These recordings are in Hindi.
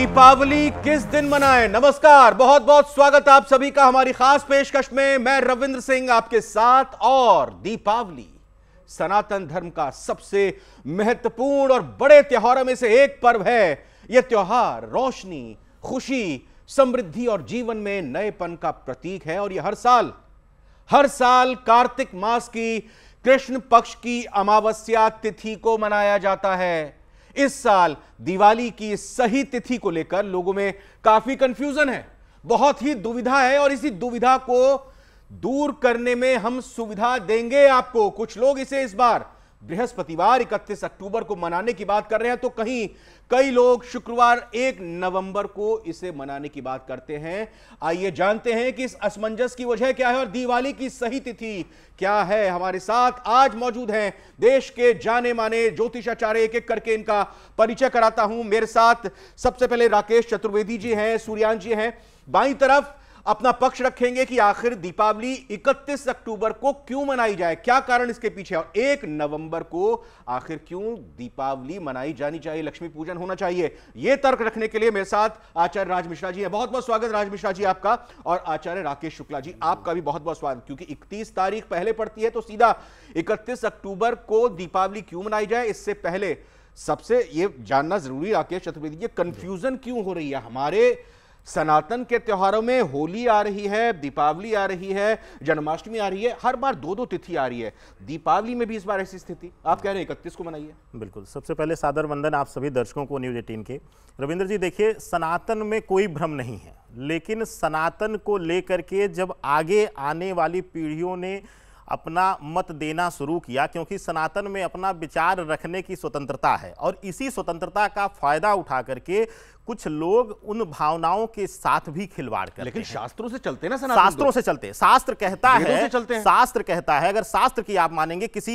दीपावली किस दिन मनाएं नमस्कार बहुत बहुत स्वागत आप सभी का हमारी खास पेशकश में मैं रविंद्र सिंह आपके साथ और दीपावली सनातन धर्म का सबसे महत्वपूर्ण और बड़े त्योहारों में से एक पर्व है यह त्योहार रोशनी खुशी समृद्धि और जीवन में नएपन का प्रतीक है और यह हर साल हर साल कार्तिक मास की कृष्ण पक्ष की अमावस्या तिथि को मनाया जाता है इस साल दिवाली की सही तिथि को लेकर लोगों में काफी कंफ्यूजन है बहुत ही दुविधा है और इसी दुविधा को दूर करने में हम सुविधा देंगे आपको कुछ लोग इसे इस बार बृहस्पतिवार 31 अक्टूबर को मनाने की बात कर रहे हैं तो कहीं कई लोग शुक्रवार एक नवंबर को इसे मनाने की बात करते हैं आइए जानते हैं कि इस असमंजस की वजह क्या है और दिवाली की सही तिथि क्या है हमारे साथ आज मौजूद हैं देश के जाने माने ज्योतिषाचार्य एक एक करके इनका परिचय कराता हूं मेरे साथ सबसे पहले राकेश चतुर्वेदी जी हैं सूर्यांश जी हैं बाई तरफ अपना पक्ष रखेंगे कि आखिर दीपावली 31 अक्टूबर को क्यों मनाई जाए क्या कारण इसके पीछे और एक नवंबर को आखिर क्यों दीपावली मनाई जानी चाहिए लक्ष्मी पूजन होना चाहिए यह तर्क रखने के लिए मेरे साथ आचार्य राज मिश्रा जी है बहुत बहुत स्वागत राज मिश्रा जी आपका और आचार्य राकेश शुक्ला जी आपका भी बहुत बहुत स्वागत क्योंकि इकतीस तारीख पहले पड़ती है तो सीधा इकतीस अक्टूबर को दीपावली क्यों मनाई जाए इससे पहले सबसे ये जानना जरूरी राकेश चतुर्वेदी कंफ्यूजन क्यों हो रही है हमारे सनातन के त्योहारों में होली आ रही है दीपावली आ रही है जन्माष्टमी आ रही है हर बार दो दो तिथि आ रही है दीपावली में भी इस बार ऐसी स्थिति आप कह रहे हैं इकतीस को मनाइए बिल्कुल सबसे पहले सादर वंदन आप सभी दर्शकों को न्यूज एटीन के रविंद्र जी देखिए सनातन में कोई भ्रम नहीं है लेकिन सनातन को लेकर के जब आगे आने वाली पीढ़ियों ने अपना मत देना शुरू किया क्योंकि सनातन में अपना विचार रखने की स्वतंत्रता है और इसी स्वतंत्रता का फायदा उठा करके कुछ लोग उन भावनाओं के साथ भी खिलवाड़ करते लेकिन शास्त्रों से चलते ना सनातन शास्त्रों से चलते शास्त्र कहता है चलते हैं। शास्त्र कहता है अगर शास्त्र की आप मानेंगे किसी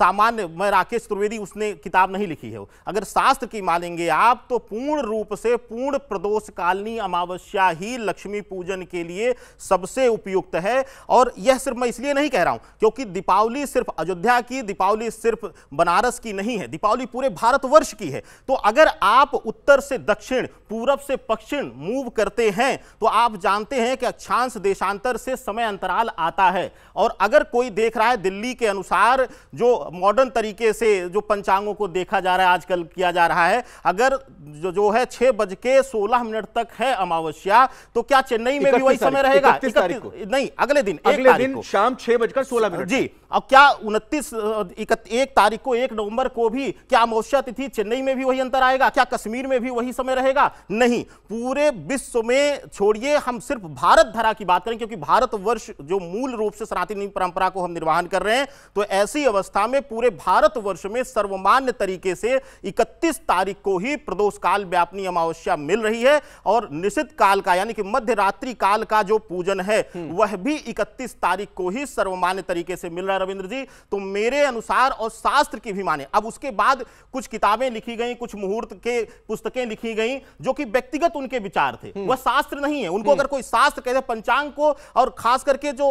सामान्य मैं राकेश त्रिवेदी उसने किताब नहीं लिखी है अगर शास्त्र की मानेंगे आप तो पूर्ण रूप से पूर्ण प्रदोष कालनी अमावस्या ही लक्ष्मी पूजन के लिए सबसे उपयुक्त है और यह सिर्फ मैं इसलिए नहीं कह रहा हूं क्योंकि दीपावली सिर्फ अयोध्या की दीपावली सिर्फ बनारस की नहीं है दीपावली पूरे भारतवर्ष की है तो अगर आप उत्तर से दक्षिण दक्षिण पूरब से पश्चिम मूव करते हैं तो आप जानते हैं कि अक्षांश देशांतर से समय अंतराल आता है और अगर कोई देख रहा है दिल्ली के अनुसार जो मॉडर्न तरीके से जो पंचांगों को देखा जा रहा है आजकल किया जा रहा है अगर जो, जो है छह बज के सोलह मिनट तक है अमावस्या तो क्या चेन्नई में भी वही समय रहेगा नहीं अगले दिन अगले दिन शाम छह बजकर सोलह मिनट जी और क्या उनतीस एक तारीख को एक नवंबर को भी क्या अमावस्या तिथि चेन्नई में भी वही अंतर आएगा क्या कश्मीर में भी वही समय रहेगा नहीं पूरे विश्व में छोड़िए हम सिर्फ भारत धरा की बात करें क्योंकि भारतवर्ष जो मूल रूप से सनातनी परंपरा को हम निर्वहन कर रहे हैं तो ऐसी अवस्था में पूरे भारतवर्ष में सर्वमान्य तरीके से इकतीस तारीख को ही प्रदोष काल व्यापनी अमावस्या मिल रही है और निश्चित काल का यानी कि मध्य रात्रि काल का जो पूजन है हम्म। वह भी इकतीस तारीख को ही सर्वमान्य तरीके से मिल रहा रविंद्र जी तो मेरे अनुसार और शास्त्र की भी माने अब उसके बाद कुछ किताबें लिखी गई कुछ मुहूर्त के पुस्तकें लिखी गई जो कि व्यक्तिगत उनके विचार थे हम्म। वह शास्त्र नहीं है उनको हम्म। अगर कोई शास्त्र कहते पंचांग को और खास करके जो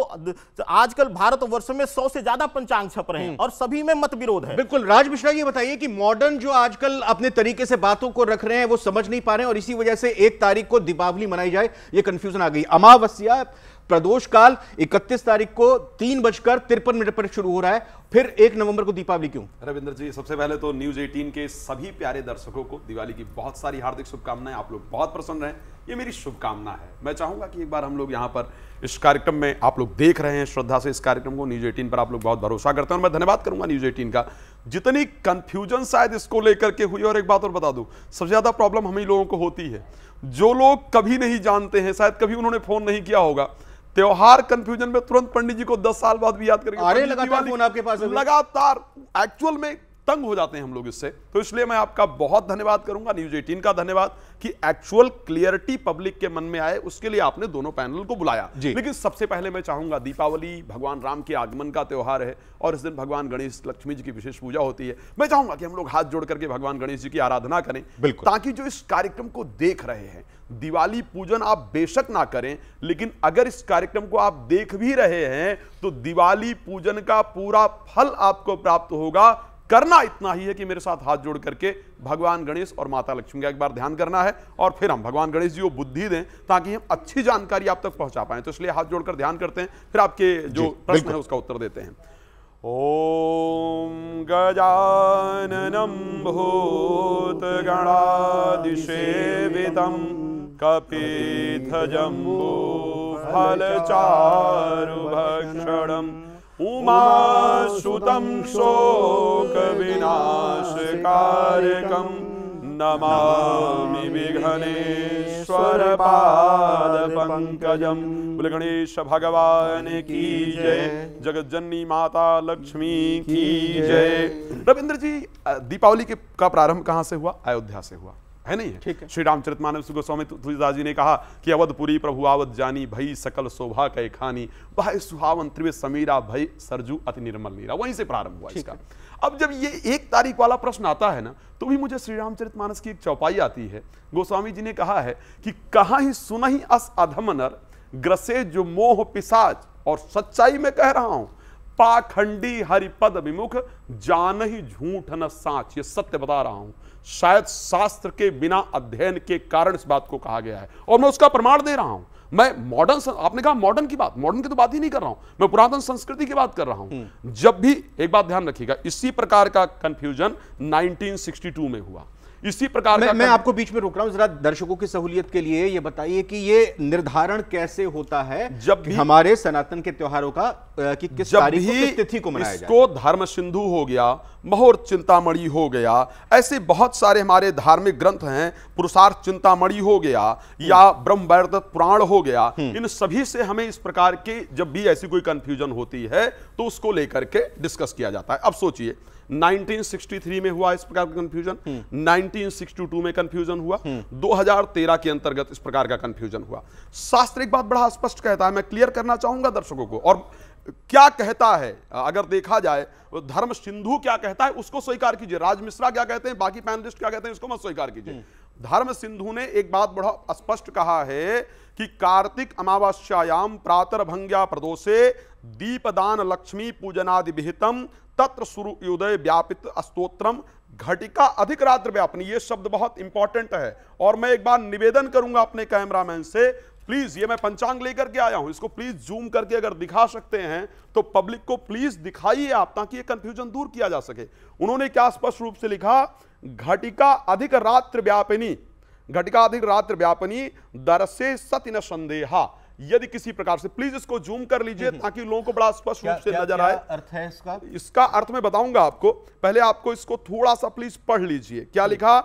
आजकल भारत में सौ से ज्यादा पंचांग छप रहे हैं हम्म। और सभी में मत विरोध है बिल्कुल राज मिश्रा ये बताइए कि मॉडर्न जो आजकल अपने तरीके से बातों को रख रहे हैं वो समझ नहीं पा रहे हैं और इसी वजह से एक तारीख को दीपावली मनाई जाए ये कंफ्यूजन आ गई अमावस्या प्रदोष काल 31 तारीख को तीन बजकर तिरपन मिनट पर शुरू हो रहा है फिर एक नवंबर को दीपावली क्यों रविंद्र जी सबसे पहले तो न्यूज 18 के सभी प्यारे दर्शकों को दिवाली की बहुत सारी हार्दिक शुभकामनाएं आप लोग बहुत प्रसन्न रहे ये मेरी शुभकामना है मैं चाहूंगा कि एक बार हम लोग यहाँ पर इस कार्यक्रम में आप लोग देख रहे हैं श्रद्धा से इस कार्यक्रम को न्यूज एटीन पर आप लोग बहुत भरोसा करते हैं और मैं धन्यवाद करूंगा न्यूज एटीन का जितनी कंफ्यूजन शायद इसको लेकर के हुई और एक बात और बता दू सबसे ज़्यादा प्रॉब्लम हम ही लोगों को होती है जो लोग कभी नहीं जानते हैं शायद कभी उन्होंने फ़ोन नहीं किया होगा त्योहार कंफ्यूजन में तुरंत पंडित जी को दस साल बाद भी याद करेंगे लगातार आपके पास लगातार एक्चुअल में तंग हो जाते हैं हम लोग इससे तो इसलिए मैं आपका बहुत धन्यवाद करूंगा न्यूज एटीन का धन्यवाद कि एक्चुअल क्लियरिटी पब्लिक के मन में आए उसके लिए आपने दोनों पैनल को बुलाया लेकिन सबसे पहले मैं चाहूंगा दीपावली भगवान राम के आगमन का त्यौहार है और इस दिन भगवान गणेश लक्ष्मी जी की विशेष पूजा होती है मैं चाहूंगा कि हम लोग हाथ जोड़ करके भगवान गणेश जी की आराधना करें ताकि जो इस कार्यक्रम को देख रहे हैं दिवाली पूजन आप बेशक ना करें लेकिन अगर इस कार्यक्रम को आप देख भी रहे हैं तो दिवाली पूजन का पूरा फल आपको प्राप्त होगा करना इतना ही है कि मेरे साथ हाथ जोड़ करके भगवान गणेश और माता लक्ष्मी का एक बार ध्यान करना है और फिर हम भगवान गणेश जी को बुद्धि दें ताकि हम अच्छी जानकारी आप तक पहुंचा पाए तो इसलिए हाथ जोड़कर ध्यान करते हैं फिर आपके जो प्रश्न है उसका उत्तर देते हैं ओम ॐ गजाननं भूतगणादिसेवितम् कपीथजम्बुफलचारुभक्षणम् उमासुतं शोकविनाशकारकम् नमामि बोले गणेश भगवान की जय जगत जननी माता लक्ष्मी की जय रविंद्र जी दीपावली के का प्रारंभ कहाँ से हुआ अयोध्या से हुआ है नहीं है श्री रामचरित मानव गोस्वामी तुलसीदास जी ने कहा कि अवधपुरी प्रभु आवध जानी भई सकल शोभा कै खानी भाई सुहावन त्रिवे समीरा भई सरजू अति निर्मल नीरा वहीं से प्रारंभ हुआ इसका अब जब ये एक तारीख वाला प्रश्न आता है ना तो भी मुझे श्री रामचरित मानस की एक चौपाई आती है गोस्वामी जी ने कहा है कि कहा ही सुन ही अस अधम नर ग्रसे जो मोह पिसाज और सच्चाई में कह रहा हूं पाखंडी हरिपद विमुख जान ही झूठ न सांच ये सत्य बता रहा हूं शायद शास्त्र के बिना अध्ययन के कारण इस बात को कहा गया है और मैं उसका प्रमाण दे रहा हूं मैं मॉडर्न आपने कहा मॉडर्न की बात मॉडर्न की तो बात ही नहीं कर रहा हूं मैं पुरातन संस्कृति की बात कर रहा हूं हम्म। जब भी एक बात ध्यान रखिएगा इसी प्रकार का कंफ्यूजन 1962 में हुआ इसी प्रकार मैं, मैं आपको बीच में रोक रहा हूँ जरा दर्शकों की सहूलियत के लिए ये बताइए कि ये निर्धारण कैसे होता है जब भी हमारे सनातन के त्योहारों का कि किस तारीख को तिथि को मनाया इसको धर्म सिंधु हो गया महोर चिंतामणि हो गया ऐसे बहुत सारे हमारे धार्मिक ग्रंथ हैं पुरुषार्थ चिंतामणि हो गया या हम्म। ब्रह्म पुराण हो गया हम्म। इन सभी से हमें इस प्रकार के जब भी ऐसी कोई कंफ्यूजन होती है तो उसको लेकर के डिस्कस किया जाता है अब सोचिए 1963 में हुआ इस प्रकार का कंफ्यूजन हम्म। 1962 में कंफ्यूजन हुआ 2013 हम्म। के अंतर्गत इस प्रकार का कंफ्यूजन हुआ शास्त्र एक बात बड़ा स्पष्ट कहता है मैं क्लियर करना चाहूंगा दर्शकों को और क्या कहता है अगर देखा जाए तो धर्म सिंधु क्या कहता है उसको स्वीकार कीजिए राज मिश्रा क्या कहते हैं बाकी पैनलिस्ट क्या कहते हैं इसको मत स्वीकार कीजिए हम्म। धर्म सिंधु ने एक बात बड़ा स्पष्ट कहा है कि कार्तिक अमावस्यायाम प्रातर भंग्या प्रदोषे दीपदान लक्ष्मी पूजनादि विहितम तत्र सूर्योदय व्यापित स्तोत्रम घटिका अधिक रात्र व्यापनी ये शब्द बहुत इंपॉर्टेंट है और मैं एक बार निवेदन करूंगा अपने कैमरामैन से प्लीज ये मैं पंचांग लेकर के आया हूं इसको प्लीज जूम करके अगर दिखा सकते हैं तो पब्लिक को प्लीज दिखाइए आप ताकि ये कंफ्यूजन दूर किया जा सके उन्होंने क्या स्पष्ट रूप से लिखा घटिका अधिक रात्र व्यापिनी घटिका अधिक रात्र व्यापनी दरसे सत्य न संदेहा यदि किसी प्रकार से प्लीज इसको जूम कर लीजिए हम्म। ताकि लोगों को बड़ा स्पष्ट रूप से नजर आए अर्थ है इसका इसका अर्थ मैं बताऊंगा आपको पहले आपको इसको थोड़ा सा प्लीज पढ़ लीजिए क्या लिखा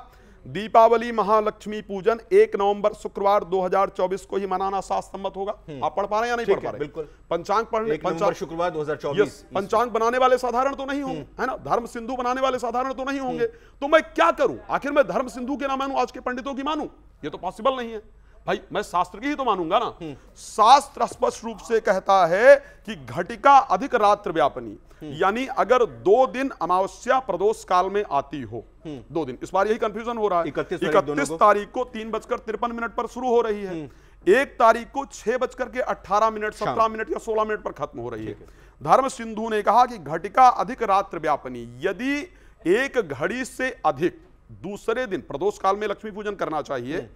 दीपावली महालक्ष्मी पूजन एक नवंबर शुक्रवार 2024 को ही मनाना शास्त्र सम्मत होगा हम्म। आप पढ़ पा रहे हैं या नहीं पढ़ पा रहे बिल्कुल पंचांग पढ़ने पंचांग शुक्रवार 2024 पंचांग बनाने वाले साधारण तो नहीं होंगे हम्म। है ना धर्म सिंधु बनाने वाले साधारण तो नहीं होंगे तो मैं क्या करूं आखिर मैं धर्म सिंधु के ना मानू आज के पंडितों की मानू ये तो पॉसिबल नहीं है भाई मैं शास्त्र की ही तो मानूंगा ना हम्म। शास्त्र स्पष्ट रूप से कहता है कि घटिका अधिक रात्र व्यापनी हम्म। यानी अगर दो दिन अमावस्या प्रदोष काल में आती हो हम्म। दो दिन इस बार यही कंफ्यूजन हो रहा है इकतीस तारीख को तीन बजकर तिरपन मिनट पर शुरू हो रही है एक तारीख को छह बजकर के अठारह मिनट सत्रह मिनट या सोलह मिनट पर खत्म हो रही है धर्म सिंधु ने कहा कि घटिका अधिक रात्र व्यापनी यदि एक घड़ी से अधिक दूसरे दिन प्रदोष काल में लक्ष्मी पूजन करना चाहिए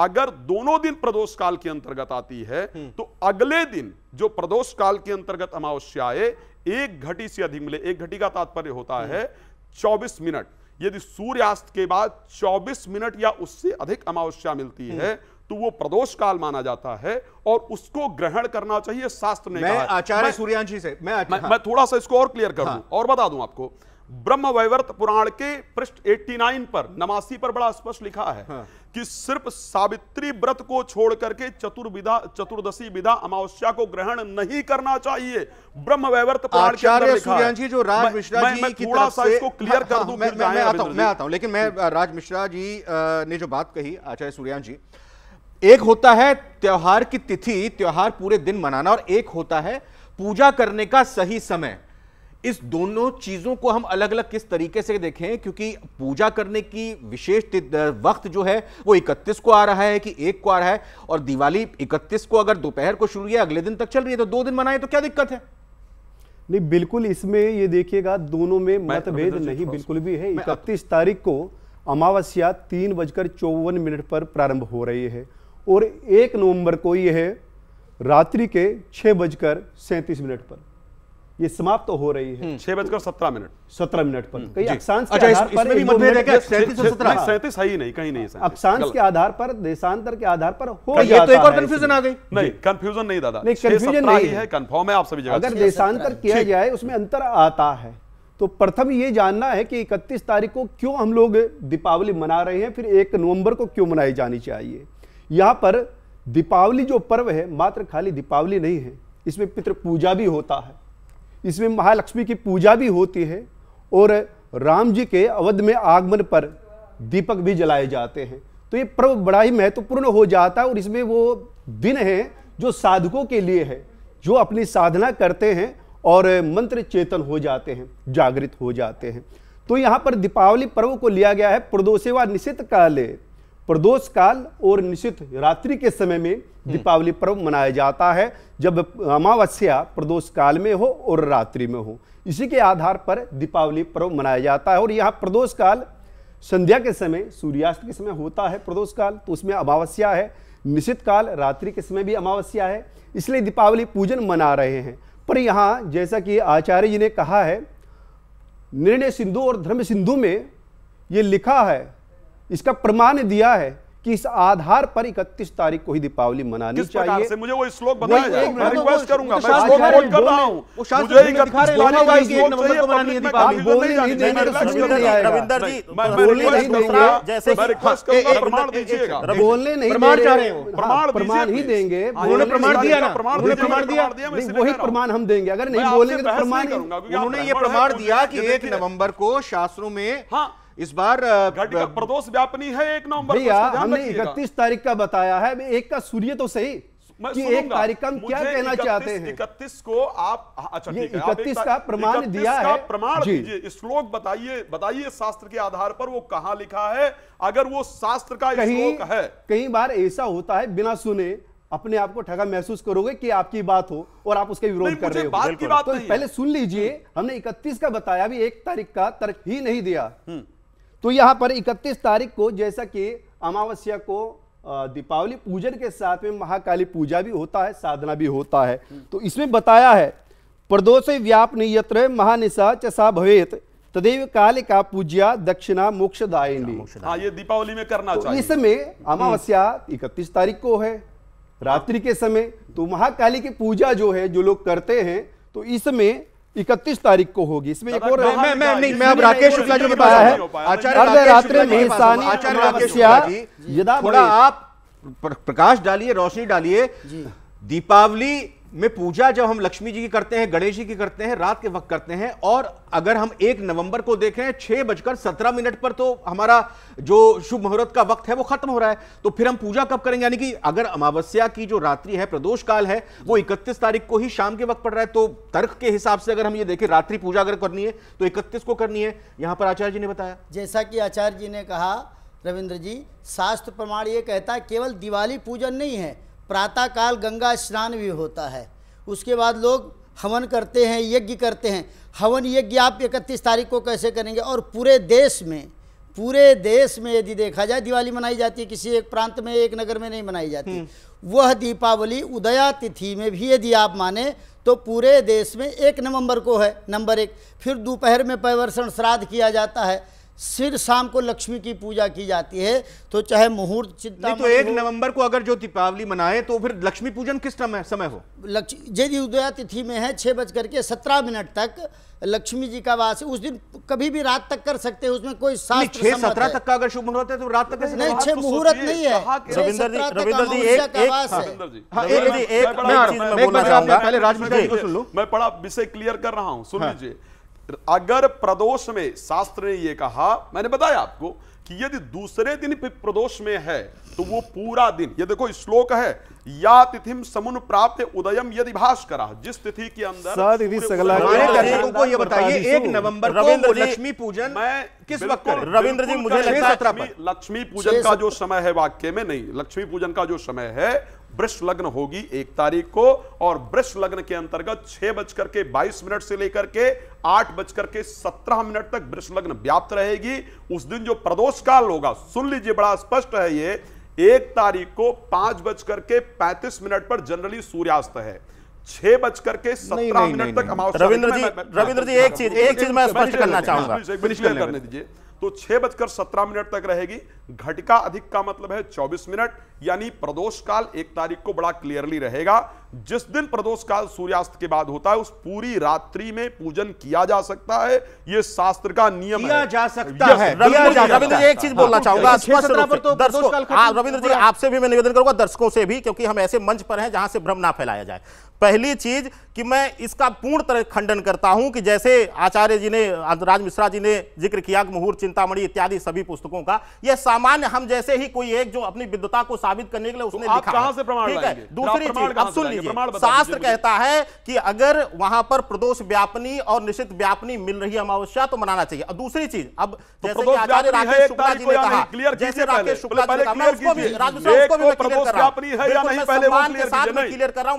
अगर दोनों दिन प्रदोष काल के अंतर्गत आती है हम्म। तो अगले दिन जो प्रदोष काल के अंतर्गत अमावस्या आए एक घटी से अधिक मिले एक घटी का तात्पर्य होता हम्म। है 24 मिनट यदि सूर्यास्त के बाद 24 मिनट या उससे अधिक अमावस्या मिलती हम्म। है तो वो प्रदोष काल माना जाता है और उसको ग्रहण करना चाहिए शास्त्र ने मैं आचार्य सूर्यांशी से मैं, मैं अच्छा- मैं थोड़ा सा इसको और क्लियर कर हाँ। और बता दूं आपको ब्रह्म वैवर्त पुराण के पृष्ठ 89 पर नमासी पर बड़ा स्पष्ट लिखा है हाँ। कि सिर्फ सावित्री व्रत को छोड़ करके चतुर्विधा चतुर्दशी विधा अमावस्या को ग्रहण नहीं करना चाहिए ब्रह्म वैवर्त आचार्य जो राज मिश्रा जी मैं, की थोड़ा सा इसको क्लियर कर हाँ, दू हाँ, मैं, मैं, मैं आता हूं मैं आता हूं लेकिन मैं राज मिश्रा जी ने जो बात कही आचार्य जी एक होता है त्योहार की तिथि त्योहार पूरे दिन मनाना और एक होता है पूजा करने का सही समय इस दोनों चीजों को हम अलग अलग किस तरीके से देखें क्योंकि पूजा करने की विशेष वक्त जो है वो 31 को आ रहा है कि एक को आ रहा है और दिवाली 31 को अगर दोपहर को शुरू किया अगले दिन तक चल रही है तो दो दिन मनाए तो क्या दिक्कत है नहीं बिल्कुल इसमें ये देखिएगा दोनों में तो मतभेद नहीं बिल्कुल भी है इकतीस तारीख को अमावस्या तीन बजकर चौवन मिनट पर प्रारंभ हो रही है और एक नवंबर को यह रात्रि के छह बजकर सैंतीस मिनट पर ये समाप्त तो हो रही है हम्म। छह बजकर सत्रह मिनट सत्रह मिनट पर कई तो अक्षांश अच्छा, सैंतीस है ही नहीं कहीं नहीं अक्षांश के आधार पर देशांतर के आधार पर हो ये तो एक और कंफ्यूजन आ गई नहीं कंफ्यूजन नहीं दादा नहीं कंफ्यूजन नहीं है कंफर्म है आप सभी जगह अगर देशांतर किया जाए उसमें अंतर आता है तो प्रथम ये जानना है कि 31 तारीख को क्यों हम लोग दीपावली मना रहे हैं फिर एक नवंबर को क्यों मनाई जानी चाहिए यहाँ पर दीपावली जो पर्व है मात्र खाली दीपावली नहीं है इसमें पितृ पूजा भी होता है इसमें महालक्ष्मी की पूजा भी होती है और राम जी के अवध में आगमन पर दीपक भी जलाए जाते हैं तो ये पर्व बड़ा ही महत्वपूर्ण हो जाता है और इसमें वो दिन है जो साधकों के लिए है जो अपनी साधना करते हैं और मंत्र चेतन हो जाते हैं जागृत हो जाते हैं तो यहाँ पर दीपावली पर्व को लिया गया है प्रदोषे व निश्चित काले प्रदोष काल और निश्चित रात्रि के समय में हम्म। दीपावली पर्व मनाया जाता है जब अमावस्या प्रदोष काल में हो और रात्रि में हो इसी के आधार पर दीपावली पर्व मनाया जाता है और यहाँ प्रदोष काल संध्या के समय सूर्यास्त के समय होता है प्रदोष काल तो उसमें अमावस्या है निश्चित काल रात्रि के समय भी अमावस्या है इसलिए दीपावली पूजन मना रहे हैं पर यहाँ जैसा कि आचार्य जी ने कहा है निर्णय सिंधु और धर्म सिंधु में ये लिखा है इसका प्रमाण दिया है कि इस आधार पर 31 तारीख को ही दीपावली मनानी चाहिए से मुझे वो श्लोक बोलने नहीं देंगे हाँ, प्रमाण ही देंगे प्रमाण दिया वही प्रमाण हम देंगे अगर नहीं बोलेंगे तो प्रमाण उन्होंने ये प्रमाण दिया कि एक नवंबर को शास्त्रों में इस बार प्रदोष व्यापनी है एक नवंबर भैया हमने इकतीस तारीख का बताया है एक का सूर्य तो सही कि एक कार्यक्रम क्या कहना चाहते हैं इकतीस को आप हाँ, अच्छा ये इकतीस का प्रमाण दिया है प्रमाण दीजिए श्लोक बताइए बताइए शास्त्र के आधार पर वो कहा लिखा है अगर वो शास्त्र का श्लोक है कई बार ऐसा होता है बिना सुने अपने आप को ठगा महसूस करोगे कि आपकी बात हो और आप उसके विरोध कर रहे हो बात की बात तो पहले सुन लीजिए हम्म। हमने इकतीस का बताया अभी एक तारीख का तर्क ही नहीं दिया हम्म। तो यहाँ पर 31 तारीख को जैसा कि अमावस्या को दीपावली पूजन के साथ में महाकाली पूजा भी होता है साधना भी होता है तो इसमें बताया है प्रदोष व्याप नियत्र महानिशा चा भवेत तदेव काल का पूज्या दक्षिणा अच्छा, मोक्षदायिनी हाँ ये दीपावली में करना तो चाहिए इसमें हम्म। अमावस्या 31 तारीख को है रात्रि के समय तो महाकाली की पूजा जो है जो लोग करते हैं तो इसमें इकतीस तारीख को होगी इसमें एक और मैं मैं नहीं मैं अब राकेश शुक्ला जी बताया है आचार्य रात्रि निशानी आचार्य राकेश थोड़ा आप प्रकाश डालिए रोशनी डालिए दीपावली में पूजा जब हम लक्ष्मी जी की करते हैं गणेश जी की करते हैं रात के वक्त करते हैं और अगर हम एक नवंबर को देखें छह बजकर सत्रह मिनट पर तो हमारा जो शुभ मुहूर्त का वक्त है वो खत्म हो रहा है तो फिर हम पूजा कब करेंगे यानी कि अगर अमावस्या की जो रात्रि है प्रदोष काल है वो इकतीस तारीख को ही शाम के वक्त पड़ रहा है तो तर्क के हिसाब से अगर हम ये देखें रात्रि पूजा अगर करनी है तो इकतीस को करनी है यहाँ पर आचार्य जी ने बताया जैसा कि आचार्य जी ने कहा रविंद्र जी शास्त्र प्रमाण ये कहता है केवल दिवाली पूजन नहीं है प्रातः काल गंगा स्नान भी होता है उसके बाद लोग हवन करते हैं यज्ञ करते हैं हवन यज्ञ आप इकतीस तारीख को कैसे करेंगे और पूरे देश में पूरे देश में यदि देखा जाए दिवाली मनाई जाती है किसी एक प्रांत में एक नगर में नहीं मनाई जाती हम्म। वह दीपावली उदया तिथि में भी यदि आप माने तो पूरे देश में एक नवंबर को है नंबर एक फिर दोपहर में पैवर्षण श्राद्ध किया जाता है सिर शाम को लक्ष्मी की पूजा की जाती है तो चाहे मुहूर्त चिंता तो एक नवंबर को अगर जो दीपावली मनाए तो फिर लक्ष्मी पूजन किस समय समय हो यदि उदया तिथि में है छह बज करके सत्रह मिनट तक लक्ष्मी जी का वास उस दिन कभी भी रात तक कर सकते हैं उसमें कोई छह सत्रह तक का अगर शुभ मुहूर्त है तो रात तक नहीं छह तो मुहूर्त नहीं है रविंद्र जी को सुन लो मैं बड़ा विषय क्लियर कर रहा हूँ सुन हाँ। लीजिए अगर प्रदोष में शास्त्र ने यह कहा मैंने बताया आपको कि यदि दूसरे दिन प्रदोष में है तो वो पूरा दिन ये देखो श्लोक है या तिथिम समुन प्राप्त उदयम यदि भाष करा जिस तिथि के अंदर दर्शकों को ये बताइए एक नवंबर को लक्ष्मी पूजन मैं किस वक्त रविंद्र जी मुझे लक्ष्मी पूजन का जो समय है वाक्य में नहीं लक्ष्मी पूजन का जो समय है वृक्ष लग्न होगी एक तारीख को और वृक्ष लग्न के अंतर्गत छह बजकर के बाईस मिनट से लेकर के आठ बजकर के सत्रह मिनट तक वृक्ष लग्न व्याप्त रहेगी उस दिन जो प्रदोष काल होगा सुन लीजिए बड़ा स्पष्ट है ये एक तारीख को पांच बजकर के पैंतीस मिनट पर जनरली सूर्यास्त है छह बजकर के सत्रह मिनट तक रविंद्र जी रविंद्र जी एक चीज एक चीज मैं स्पष्ट करना चाहूंगा करने दीजिए तो छह बजकर सत्रह मिनट तक रहेगी घटका अधिक का मतलब है चौबीस मिनट यानी प्रदोष काल एक तारीख को बड़ा क्लियरली रहेगा जिस दिन प्रदोष काल सूर्यास्त के बाद होता है उस पूरी रात्रि में पूजन किया जा सकता है ये शास्त्र का नियम किया जा सकता है रविंद्र जी एक चीज बोलना हाँ, चाहूंगा तो हाँ, रविंद्र जी आपसे भी मैं निवेदन करूंगा दर्शकों से भी क्योंकि हम ऐसे मंच पर हैं जहां से भ्रम ना फैलाया जाए पहली चीज कि मैं इसका पूर्ण तरह खंडन करता हूं कि जैसे आचार्य जी ने राज मिश्रा जी ने जिक्र किया मुहूर्त चिंतामणि इत्यादि सभी पुस्तकों का यह सामान्य हम जैसे ही कोई एक जो अपनी विद्वता को साबित करने के लिए उसने तो लिखा ठीक है दूसरी चीज अब सुन लीजिए शास्त्र कहता है कि अगर वहां पर प्रदोष व्यापनी और निश्चित व्यापनी मिल रही है अमावस्या तो मनाना चाहिए अब दूसरी चीज अब तो राकेश शुक्ला जी ने कहा क्लियर कर रहा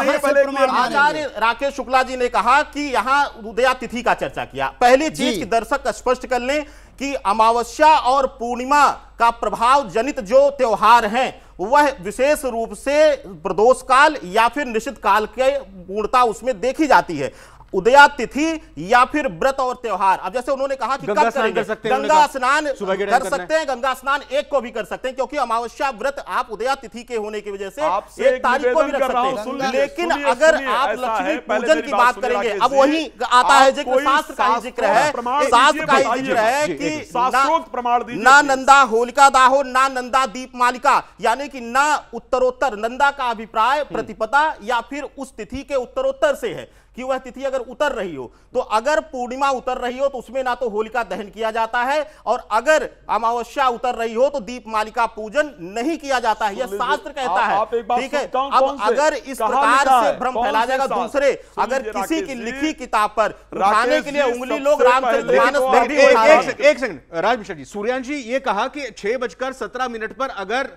मैं आचार्य राकेश शुक्ला जी ने कहा कि यहाँ उदया तिथि का चर्चा किया पहली चीज दर्शक स्पष्ट कर लें कि अमावस्या और पूर्णिमा का प्रभाव जनित जो त्यौहार हैं वह विशेष रूप से प्रदोष काल या फिर निश्चित काल के पूर्णता उसमें देखी जाती है उदया तिथि या फिर व्रत और त्योहार अब जैसे उन्होंने कहा कि कब करेंगे सकते गंगा स्नान कर सकते हैं गंगा स्नान एक को भी कर सकते हैं क्योंकि अमावस्या व्रत आप उदया तिथि के होने की वजह से एक तारीख को भी रख सकते हैं लेकिन अगर आप लक्ष्मी पूजन की बात करेंगे अब वही आता है जिक्र शास्त्र का ही जिक्र है शास्त्र का ही जिक्र है कि ना नंदा होलिका दाहो ना नंदा दीप मालिका यानी कि ना उत्तरोत्तर नंदा का अभिप्राय प्रतिपदा या फिर उस तिथि के उत्तरोत्तर से है कि वह तिथि अगर उतर रही हो तो अगर पूर्णिमा उतर रही हो तो उसमें ना तो होलिका दहन किया जाता है और अगर अमावस्या उतर रही हो तो दीप मालिका पूजन नहीं किया जाता है यह शास्त्र कहता है ठीक है अब अगर इस प्रकार से भ्रम फैला जाएगा दूसरे अगर किसी की लिखी किताब पर उठाने के लिए उंगली लोग रामचरितमानस तो एक ये कहा कि छह बजकर सत्रह मिनट पर अगर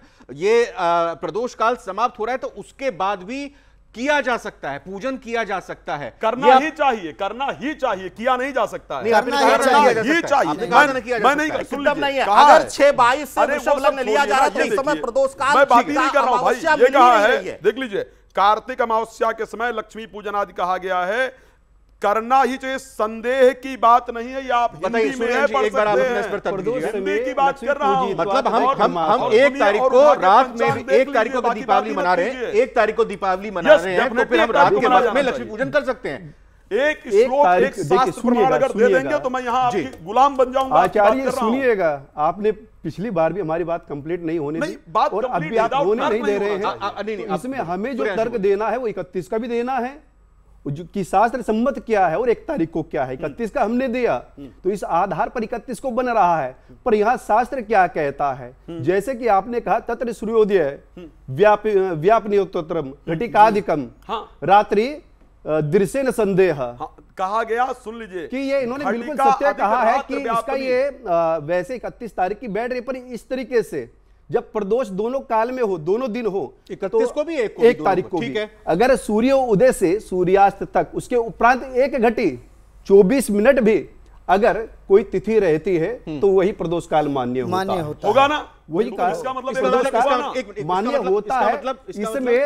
ये प्रदोष काल समाप्त हो रहा है तो उसके बाद भी किया जा सकता है पूजन किया जा सकता है करना ही चाहिए करना ही चाहिए किया नहीं जा सकता है करना ही चाहिए मैं नहीं अगर छह बाईस से लिया जा रहा है इस समय प्रदोष का मैं बात नहीं कर रहा हूं देख लीजिए कार्तिक अमावस्या के समय लक्ष्मी पूजन आदि कहा गया है करना ही चाहिए संदेह की बात नहीं है या आप बताइए एक बार इस पर हिंदी की बात कर रहा हूँ मतलब हम हम हम एक तारीख को रात में एक तारीख को दीपावली मना रहे हैं एक तारीख को दीपावली मना रहे हैं तो फिर हम रात के बाद में लक्ष्मी पूजन कर सकते हैं एक एक शास्त्र अगर दे देंगे तो मैं यहाँ गुलाम बन जाऊंगा आचार्य सुनिएगा आपने पिछली बार भी हमारी बात कंप्लीट नहीं होने नहीं, बात और अभी आप होने नहीं दे रहे हैं तो इसमें हमें जो तर्क देना है वो इकतीस का भी देना है कि शास्त्र सम्मत क्या है और एक तारीख को क्या है हम्म। इकतीस का हमने दिया हम्म। तो इस आधार पर इकतीस को बन रहा है हम्म। पर यहाँ शास्त्र क्या कहता है जैसे कि आपने कहा तत्र सूर्योदय व्याप व्यापनियोत्तरम घटिकाधिकम हाँ। रात्रि दृश्य न संदेह हाँ, कहा गया सुन लीजिए कि ये इन्होंने बिल्कुल सत्य कहा है कि इसका ये वैसे इकतीस तारीख की बैठ रही पर इस तरीके से जब प्रदोष दोनों काल में हो दोनों दिन हो तो इकतीस तो को भी एक, एक तारीख को ठीक है अगर सूर्य उदय से सूर्यास्त तक उसके उपरांत एक घटी 24 मिनट भी अगर कोई तिथि रहती है हम्म। तो वही प्रदोष काल मान्य होता है होगा ना वही काल मतलब मान्य मतलब होता है मतलब इसमें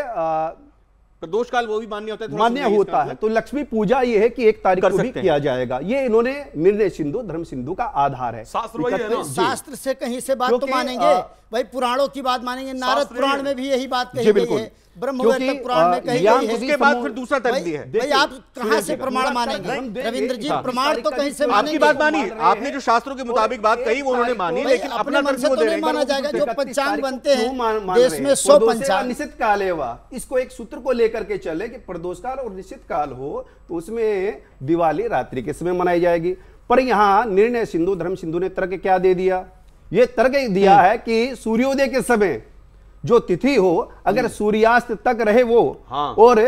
प्रदोष काल वो भी मान्य होता है मान्य होता है मतलब तो लक्ष्मी पूजा ये है कि एक तारीख को भी किया जाएगा ये इन्होंने निर्णय सिंधु धर्म सिंधु का आधार है शास्त्र शास्त्र से कहीं से बात तो मानेंगे भाई पुराणों की बात मानेंगे नारद पुराण में भी यही बात कही गई है हाँ। तो आपने जो शास्त्रों के मुताबिक बात कही वो उन्होंने मानी तो लेकिन अपना तो माना जाएगा जो पंचांग बनते हैं देश में सौ पंचांग निश्चित काल एवा इसको एक सूत्र को लेकर के चले की प्रदोष काल और निश्चित काल हो तो उसमें दिवाली रात्रि के समय मनाई जाएगी पर यहाँ निर्णय सिंधु धर्म सिंधु ने तर्क क्या दे दिया ये तर्क दिया है कि सूर्योदय के समय जो तिथि हो अगर हम्म। सूर्यास्त तक रहे वो हाँ। और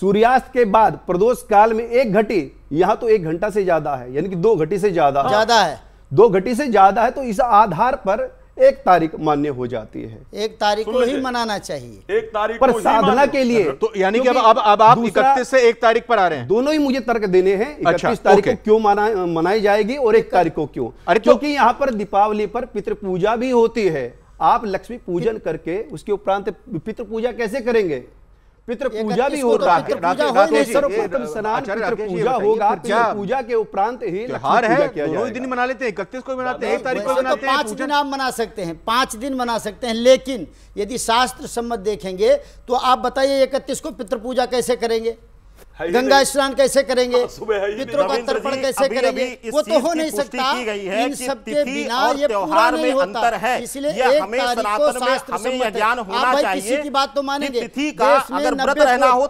सूर्यास्त के बाद प्रदोष काल में एक घटी यहाँ तो एक घंटा से ज्यादा है यानी कि दो घटी से ज्यादा हाँ। ज्यादा है दो घटी से ज्यादा है तो इस आधार पर एक तारीख मान्य हो जाती है एक तारीख को ही मनाना चाहिए एक तारीख पर साधना के लिए तो यानी कि अब अब अब आप इकतीस से एक तारीख पर आ रहे हैं दोनों ही मुझे तर्क देने हैं अच्छा, इकतीस अच्छा, तारीख को क्यों मनाई जाएगी और एक तारीख को क्यों अरे तो- क्योंकि यहाँ पर दीपावली पर पितृ पूजा भी होती है आप लक्ष्मी पूजन करके उसके उपरांत पितृ पूजा कैसे करेंगे पितृ पूजा भी तो हो रहा है स्नान पूजा होगा पूजा के उपरांत ही हार है दो दिन मना लेते हैं इकतीस को मनाते हैं एक तारीख को मनाते तो हैं पांच दिन आप मना सकते हैं पांच दिन मना सकते हैं लेकिन यदि शास्त्र सम्मत देखेंगे तो आप बताइए इकतीस को पितृ पूजा कैसे करेंगे गंगा स्नान कैसे करेंगे मित्रों हाँ, का तर्पण कैसे करेंगे वो तो हो नहीं सकता इन सबके बिना ये पूरा नहीं होता इसलिए एक तारीख को शास्त्र सम्मत है आप भाई किसी की बात तो मानेंगे देश में नब्बे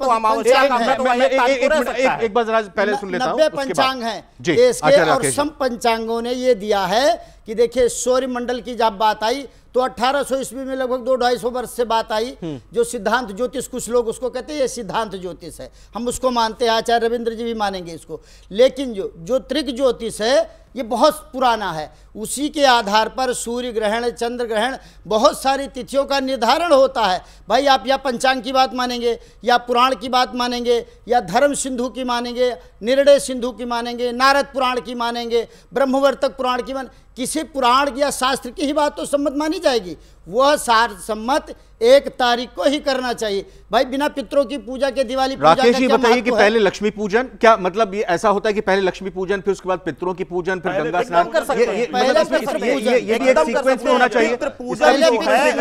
नब्बे पंचांग है देश के और सब पंचांगों ने ये दिया है कि देखिए सौर्य मंडल की जब बात आई तो 1800 ईस्वी में लगभग दो ढाई सौ वर्ष से बात आई हम्म। जो सिद्धांत ज्योतिष कुछ लोग उसको कहते हैं ये सिद्धांत ज्योतिष है हम उसको मानते हैं आचार्य रविंद्र जी भी मानेंगे इसको लेकिन जो जो त्रिक ज्योतिष है ये बहुत पुराना है उसी के आधार पर सूर्य ग्रहण चंद्र ग्रहण बहुत सारी तिथियों का निर्धारण होता है भाई आप या पंचांग की बात मानेंगे या पुराण की बात मानेंगे या धर्म सिंधु की मानेंगे निर्णय सिंधु की मानेंगे नारद पुराण की मानेंगे ब्रह्मवर्तक पुराण की मान किसी पुराण या शास्त्र की ही बात तो सम्मत मानी जाएगी वह सार सम्मत एक तारीख को ही करना चाहिए भाई बिना पितरों की पूजा के दिवाली राकेश जी बताइए कि पहले लक्ष्मी पूजन क्या मतलब ये ऐसा होता है कि पहले लक्ष्मी पूजन फिर उसके बाद पितरों की पूजन फिर गंगा स्नान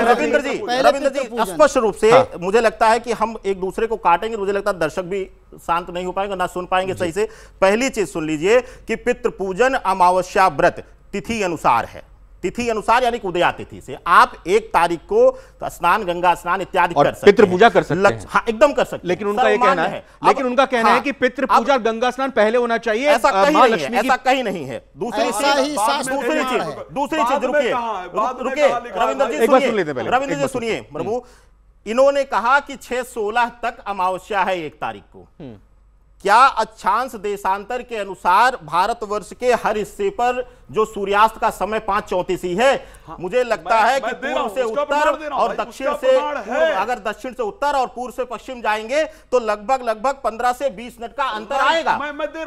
रविंद्र जी रविंद्र जी स्पष्ट रूप से हाँ। मुझे लगता है कि हम एक दूसरे को काटेंगे मुझे लगता है दर्शक भी शांत नहीं हो पाएंगे ना सुन पाएंगे सही से पहली चीज सुन लीजिए कि पितृ पूजन अमावस्या व्रत तिथि अनुसार है तिथि अनुसार यानी उदया तिथि से आप एक तारीख को स्नान गंगा स्नान इत्यादि कर सकते पितृ पूजा कर सकते हैं हाँ, एकदम कर सकते लेकिन उनका ये कहना है लेकिन उनका कहना है हाँ। कि पित्र पूजा गंगा स्नान पहले होना चाहिए ऐसा कहीं नहीं है ऐसा कहीं नहीं है दूसरी चीज दूसरी चीज दूसरी चीज रुकिए रुकिए रविंद्र जी सुन लेते रविंद्र जी सुनिए प्रभु इन्होंने कहा कि छह सोलह तक अमावस्या है एक तारीख को हम्म। क्या अच्छांश देशांतर के अनुसार भारतवर्ष के हर हिस्से पर जो सूर्यास्त का समय पांच चौतीस ही है हाँ, मुझे लगता मैं, है कि पूर्व से उत्तर और दक्षिण से अगर दक्षिण से उत्तर और पूर्व से पश्चिम जाएंगे तो लगभग लगभग पंद्रह से बीस मिनट का अंतर आएगा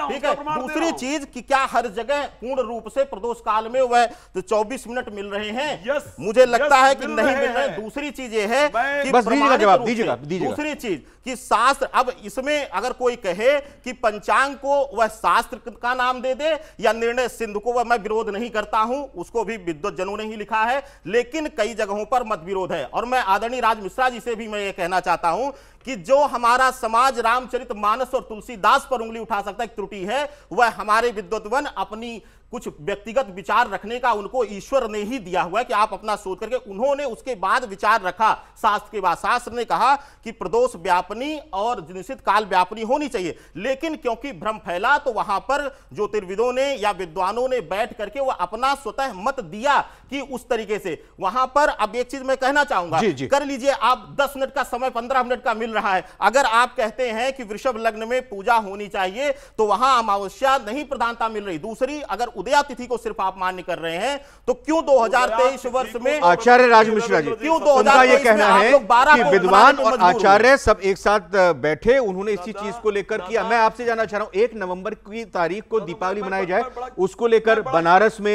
ठीक है दूसरी चीज कि क्या हर जगह पूर्ण रूप से प्रदोष काल में वह तो चौबीस मिनट मिल रहे हैं मुझे लगता है कि नहीं मिल रहे दूसरी चीज ये है कि दूसरी चीज कि शास्त्र अब इसमें अगर कोई कहे कि पंचांग को वह शास्त्र का नाम दे दे या निर्णय सिंधु को वह मैं विरोध नहीं करता हूं उसको भी विद्वत जनों ने ही लिखा है लेकिन कई जगहों पर मत विरोध है और मैं आदरणीय राज मिश्रा जी से भी मैं ये कहना चाहता हूं कि जो हमारा समाज रामचरित मानस और तुलसीदास पर उंगली उठा सकता है त्रुटि है वह हमारे वन अपनी कुछ व्यक्तिगत विचार रखने का उनको ईश्वर ने ही दिया हुआ है कि आप अपना शोध करके उन्होंने उसके बाद विचार रखा शास्त्र के बाद शास्त्र ने कहा कि प्रदोष व्यापनी और निश्चित काल व्यापनी होनी चाहिए लेकिन क्योंकि भ्रम फैला तो वहां पर ज्योतिर्विदों ने या विद्वानों ने बैठ करके वह अपना स्वतः मत दिया कि उस तरीके से वहां पर अब एक चीज मैं कहना चाहूंगा जी, जी। कर लीजिए आप दस मिनट का समय पंद्रह मिनट का मिल रहा है अगर आप कहते हैं कि वृषभ लग्न में पूजा होनी चाहिए तो वहां अमावस्या नहीं प्रधानता मिल रही दूसरी अगर उदया तिथि को सिर्फ आप मान्य कर रहे हैं तो क्यों 2023 वर्ष में तो आचार्य मतलब राज मिश्रा जी क्यों तो दो हजार ये कहना है कि विद्वान और आचार्य सब एक साथ बैठे उन्होंने इसी चीज को लेकर किया मैं आपसे जानना चाह रहा हूँ एक नवम्बर की तारीख को दीपावली मनाई जाए उसको लेकर बनारस में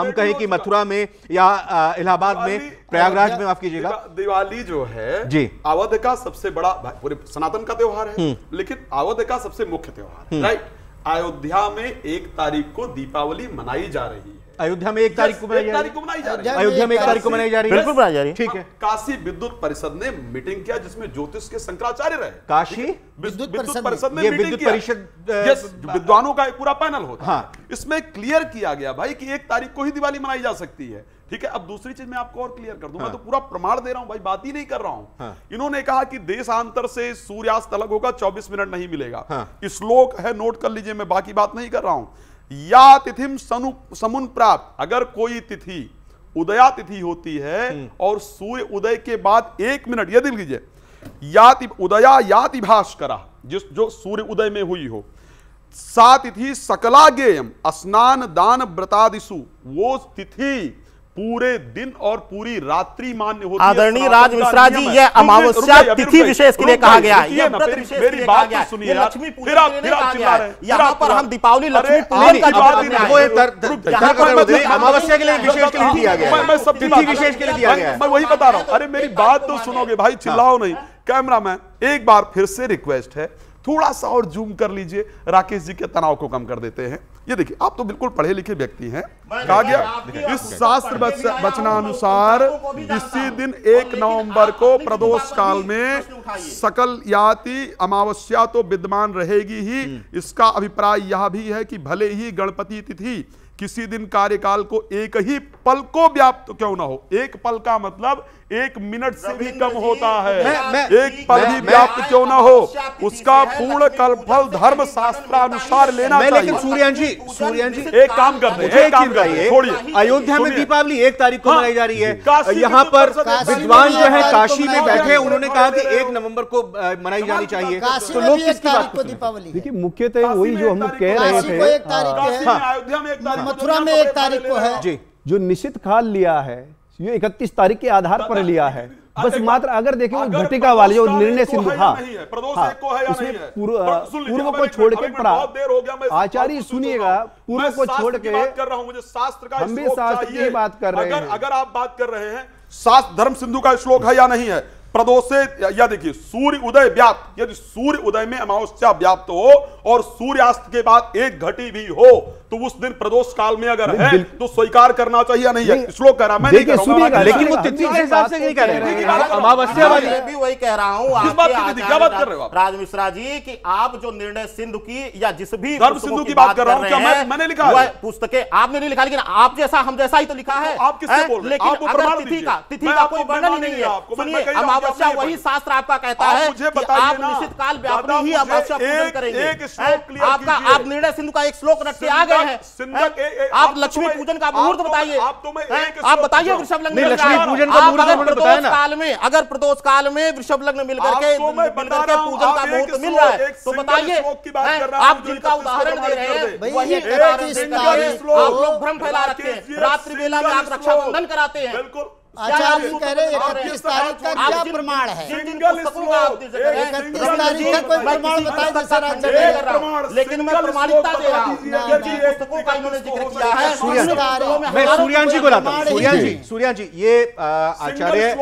हम कहें कि मथुरा में या इलाहाबाद में प्रयागराज में माफ कीजिएगा दिवाली जो है जी अवध का सबसे बड़ा पूरे सनातन का त्योहार है हम्म। लेकिन अवध का सबसे मुख्य त्योहार हम्म। राइट अयोध्या में एक तारीख को दीपावली मनाई जा रही है अयोध्या में एक तारीख को मनाई जा रही है अयोध्या में एक तारीख को मनाई जा रही है बिल्कुल मनाई जा रही है ठीक है हाँ, काशी विद्युत परिषद ने मीटिंग किया जिसमें ज्योतिष के शंकराचार्य रहे काशी विद्युत परिषद में विद्युत परिषद विद्वानों का एक पूरा पैनल होता है हाँ। इसमें क्लियर किया गया भाई की एक तारीख को ही दिवाली मनाई जा सकती है ठीक है अब दूसरी चीज मैं आपको और क्लियर कर दू हाँ। मैं तो पूरा प्रमाण दे रहा हूं भाई बात ही नहीं कर रहा हूं हाँ। इन्होंने कहा कि देशांतर से सूर्यास्त अलग होगा 24 मिनट नहीं मिलेगा हाँ। श्लोक है नोट कर लीजिए मैं बाकी बात नहीं कर रहा हूं या तिथिम समुन प्राप्त अगर कोई तिथि उदया तिथि होती है हम्म। और सूर्य उदय के बाद एक मिनट यह देख लीजिए याति उदया याति भास्करा जिस जो सूर्य उदय में हुई हो सा तिथि सकला गेयम स्नान दान व्रतादिशु वो तिथि पूरे दिन और पूरी रात्रि मान्य होती है आदरणीय राज मिश्रा जी यह अमावस्या तिथि विशेष के लिए कहा गया है मतलब मेरी बात सुनिए लक्ष्मी यहाँ पर हम दीपावली लक्ष्मी पूजन का अमावस्या के लिए विशेष के लिए दिया गया मैं सब तिथि विशेष के लिए दिया गया मैं वही बता रहा हूँ अरे मेरी हाँ। बात तो सुनोगे भाई चिल्लाओ नहीं हाँ। कैमरा मैन एक बार फिर से रिक्वेस्ट है थोड़ा सा और जूम कर लीजिए राकेश जी के तनाव को कम कर देते हैं ये देखिए आप तो बिल्कुल पढ़े लिखे व्यक्ति हैं कहा गया इस शास्त्र अनुसार इसी दिन एक नवंबर को प्रदोष काल में सकल याति अमावस्या तो विद्यमान रहेगी ही हम्म। इसका अभिप्राय यह भी है कि भले ही गणपति तिथि किसी दिन कार्यकाल को एक ही पल को व्याप्त क्यों ना हो एक पल का मतलब एक मिनट से भी कम होता है मैं, मैं, एक पद भी व्याप्त क्यों ना हो उसका पूर्ण कल फल धर्म अनुसार लेना मैं लेकिन सूर्यन जी सूर्यन जी एक काम कर रहे काम करिए अयोध्या में दीपावली एक तारीख को हाँ। मनाई जा रही है यहाँ पर विद्वान जो है काशी में बैठे उन्होंने कहा कि एक नवम्बर को मनाई जानी चाहिए तो लोग किस तारीख को दीपावली देखिए मुख्यतः वही जो हम लोग कह रहे थे अयोध्या में मथुरा में एक तारीख को है जी हाँ। जो निश्चित काल लिया है ये इकतीस तारीख के आधार पर लिया है बस मात्र अगर देखें वो घटिका वाले जो निर्णय सिंधु हाँ, हाँ। उसमें पूर्व को छोड़ के आचार्य सुनिएगा पूर्व को छोड़ के मुझे शास्त्र का हम भी शास्त्र की बात कर रहे हैं अगर आप बात कर रहे हैं शास्त्र धर्म सिंधु का श्लोक है या नहीं है प्रदोषे या देखिए सूर्य उदय व्याप्त यदि सूर्य उदय में अमावस्या व्याप्त हो और सूर्यास्त के बाद एक घटी भी हो तो उस दिन प्रदोष काल में अगर है तो स्वीकार करना चाहिए नहीं है श्लोक कह रहा मैं नहीं लेकिन वो तिथि के हिसाब से नहीं कह रहे अमावस्या वाली भी वही कह रहा हूँ आप राज मिश्रा जी की आप जो निर्णय सिंधु की या जिस भी धर्म सिंधु की बात कर रहा हूँ मैंने लिखा पुस्तकें आपने नहीं लिखा लेकिन आप जैसा हम जैसा ही तो लिखा है तो आप किससे बोल रहे लेकिन अगर तिथि का तिथि का कोई वर्णन ही नहीं है सुनिए अमावस्या वही शास्त्र आपका कहता है आप निश्चित काल व्यापनी ही अमावस्या पूजन करेंगे आपका आप निर्णय सिंधु का एक श्लोक रख के आ गए करते हैं आप तो लक्ष्मी पूजन का मुहूर्त तो बताइए आप तो बताइए वृषभ लग्न लक्ष्मी पूजन का मुहूर्त काल में अगर प्रदोष काल में वृषभ लग्न मिल करके पूजन का मुहूर्त मिल रहा है तो बताइए आप जिनका उदाहरण दे रहे हैं वही आप लोग भ्रम फैला रखते हैं रात्रि बेला में आप रक्षाबंधन कराते हैं बिल्कुल आचार्य कह रहे इकतीस तारीख का क्या प्रमाण है इकतीस तारीख का कोई प्रमाण बताए राज्य लेकिन मैं प्रमाणिकता दे रहा हूँ जिक्र किया है मैं को लाता हूँ ये आचार्य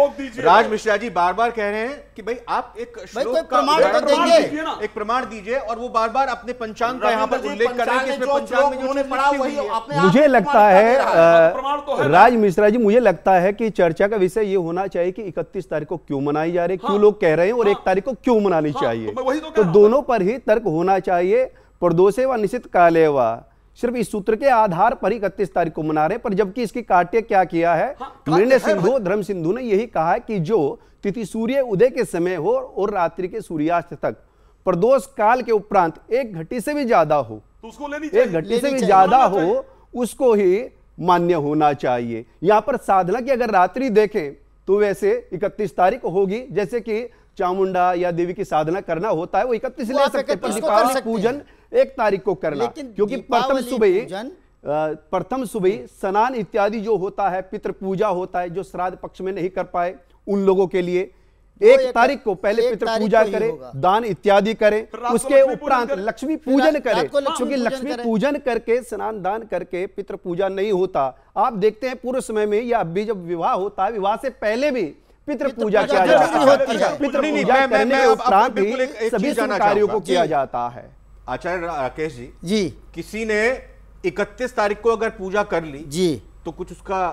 राज मिश्रा जी बार बार कह रहे हैं कि भाई आप एक प्रमाण तो देंगे एक प्रमाण दीजिए और वो बार बार अपने पंचांग का यहाँ पर उल्लेख कर रहे हैं कि इसमें पंचांग में मुझे लगता तो है राज मिश्रा जी मुझे लगता है कि चर्चा का विषय ये होना चाहिए कि 31 तारीख को क्यों मनाई जा रही है हाँ, क्यों लोग कह रहे हैं और हाँ, एक तारीख को क्यों मनानी हाँ, चाहिए तो, तो दोनों पर ही तर्क होना चाहिए प्रदोषे व निश्चित काले व सिर्फ इस सूत्र के आधार पर ही इकतीस तारीख को मना रहे पर जबकि इसकी काट्य क्या किया है हाँ, निर्णय सिंधु धर्म सिंधु ने यही कहा है कि जो तिथि सूर्य उदय के समय हो और रात्रि के सूर्यास्त तक प्रदोष काल के उपरांत एक घटी से भी ज्यादा हो तो उसको लेनी एक घटी से भी ज्यादा हो उसको ही मान्य होना चाहिए यहां पर साधना की अगर रात्रि देखें तो वैसे इकतीस तारीख होगी जैसे कि चामुंडा या देवी की साधना करना होता है वो इकतीस ले सकते दीपावली पूजन एक तारीख को करना क्योंकि प्रथम सुबह प्रथम सुबह स्नान इत्यादि जो होता है पितृ पूजा होता है जो श्राद्ध पक्ष में नहीं कर पाए उन लोगों के लिए एक तारीख को पहले पितृ पूजा करें दान इत्यादि करें उसके उपरांत लक्ष्मी पूजन करें क्योंकि लक्ष्मी पूजन करके स्नान दान करके पितृ पूजा नहीं होता आप देखते हैं पूर्व समय में या अभी जब विवाह होता है विवाह से पहले भी पितृ पूजा किया जाता है पितृ पूजा अच्छा, भी सभी कार्यो को किया जाता है आचार्य राकेश जी जी किसी ने इकतीस तारीख को अगर पूजा कर ली जी तो कुछ उसका